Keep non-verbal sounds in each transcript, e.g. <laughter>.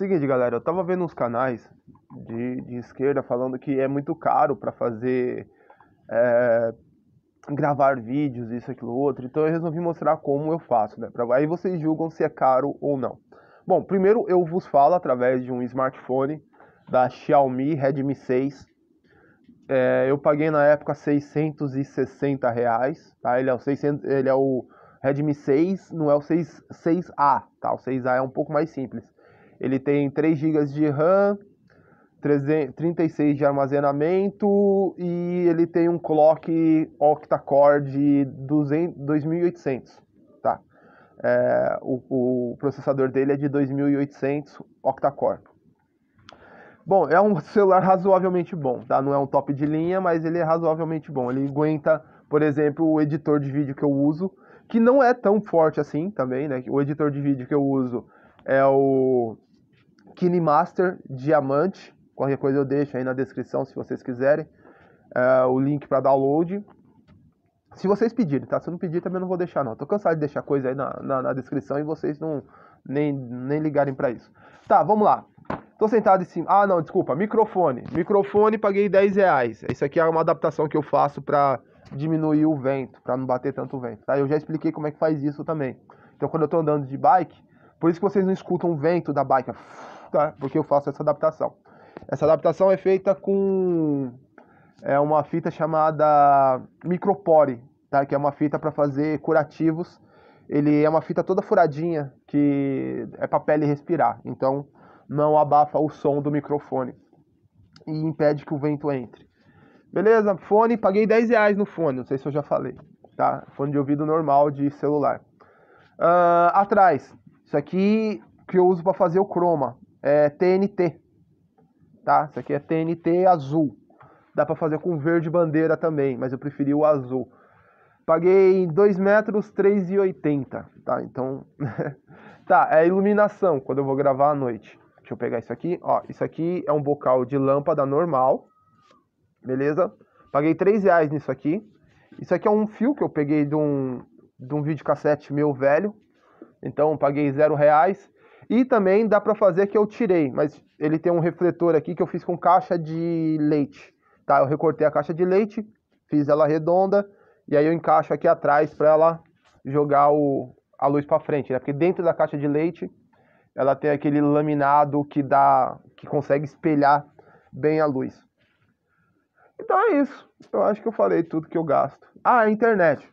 Seguinte, galera, eu tava vendo uns canais de, de esquerda falando que é muito caro para fazer. É, gravar vídeos, isso, aquilo, outro. Então eu resolvi mostrar como eu faço, né? Pra... Aí vocês julgam se é caro ou não. Bom, primeiro eu vos falo através de um smartphone da Xiaomi Redmi 6. É, eu paguei na época 660 reais, tá? Ele é o, 600, ele é o Redmi 6, não é o 6, 6A, tá? O 6A é um pouco mais simples. Ele tem 3 GB de RAM, 36 de armazenamento e ele tem um clock octa-core de 200, 2800, tá? É, o, o, processador dele é de 2800 octa-core. Bom, é um celular razoavelmente bom, tá? Não é um top de linha, mas ele é razoavelmente bom. Ele aguenta, por exemplo, o editor de vídeo que eu uso, que não é tão forte assim também, né? O editor de vídeo que eu uso é o Kini Master Diamante. Qualquer coisa eu deixo aí na descrição se vocês quiserem é, o link para download. Se vocês pedirem, tá? Se eu não pedir, também não vou deixar, não. Tô cansado de deixar coisa aí na, na, na descrição e vocês não nem, nem ligarem para isso. Tá, vamos lá. Tô sentado em cima. Ah, não, desculpa. Microfone. Microfone, paguei 10 reais. Isso aqui é uma adaptação que eu faço para diminuir o vento, para não bater tanto vento. Tá? Eu já expliquei como é que faz isso também. Então, quando eu tô andando de bike, por isso que vocês não escutam o vento da bike adaptar, porque eu faço essa adaptação. Essa adaptação é feita com é uma fita chamada micropore, tá? Que é uma fita para fazer curativos. Ele é uma fita toda furadinha que é para pele respirar, então não abafa o som do microfone e impede que o vento entre. Beleza? Fone, paguei 10 reais no fone, não sei se eu já falei, tá? Fone de ouvido normal de celular. Uh, atrás, isso aqui que eu uso para fazer o chroma é TNT, tá? Isso aqui é TNT azul. Dá para fazer com verde bandeira também, mas eu preferi o azul. Paguei 2 metros 3,80, tá? Então, <laughs> tá, é iluminação quando eu vou gravar à noite. Deixa eu pegar isso aqui, ó, isso aqui é um bocal de lâmpada normal, beleza? Paguei 3 reais nisso aqui. Isso aqui é um fio que eu peguei de um, de um videocassete meu velho, então paguei 0 reais. E também dá para fazer que eu tirei, mas ele tem um refletor aqui que eu fiz com caixa de leite, tá? Eu recortei a caixa de leite, fiz ela redonda e aí eu encaixo aqui atrás para ela jogar o, a luz para frente, né? Porque dentro da caixa de leite ela tem aquele laminado que dá que consegue espelhar bem a luz. Então é isso. Eu acho que eu falei tudo que eu gasto. Ah, a internet.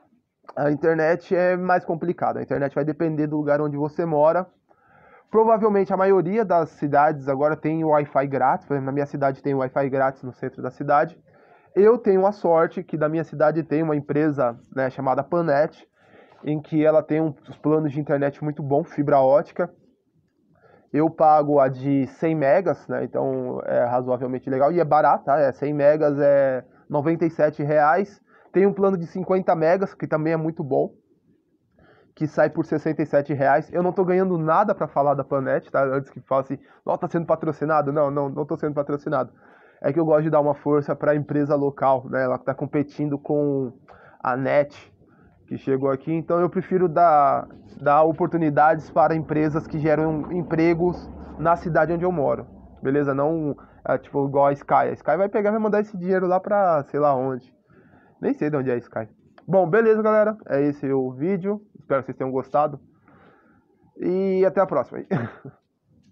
A internet é mais complicada. A internet vai depender do lugar onde você mora Provavelmente a maioria das cidades agora tem Wi-Fi grátis, por exemplo, na minha cidade tem Wi-Fi grátis no centro da cidade. Eu tenho a sorte que da minha cidade tem uma empresa né, chamada Panet, em que ela tem uns planos de internet muito bom, fibra ótica. Eu pago a de 100 megas, né, então é razoavelmente legal e é barato, tá? é 100 megas é R$ 97. Reais. Tem um plano de 50 megas, que também é muito bom que sai por 67 reais. Eu não tô ganhando nada para falar da Planet, tá? Antes que fale assim, ó, oh, tá sendo patrocinado. Não, não, não tô sendo patrocinado. É que eu gosto de dar uma força para a empresa local, né? Ela tá competindo com a NET, que chegou aqui. Então eu prefiro dar, dar oportunidades para empresas que geram empregos na cidade onde eu moro. Beleza? Não é, tipo igual a Sky. A Sky vai pegar e vai mandar esse dinheiro lá para sei lá onde. Nem sei de onde é a Sky. Bom, beleza, galera. É esse o vídeo. Espero que vocês tenham gostado. E até a próxima. <laughs>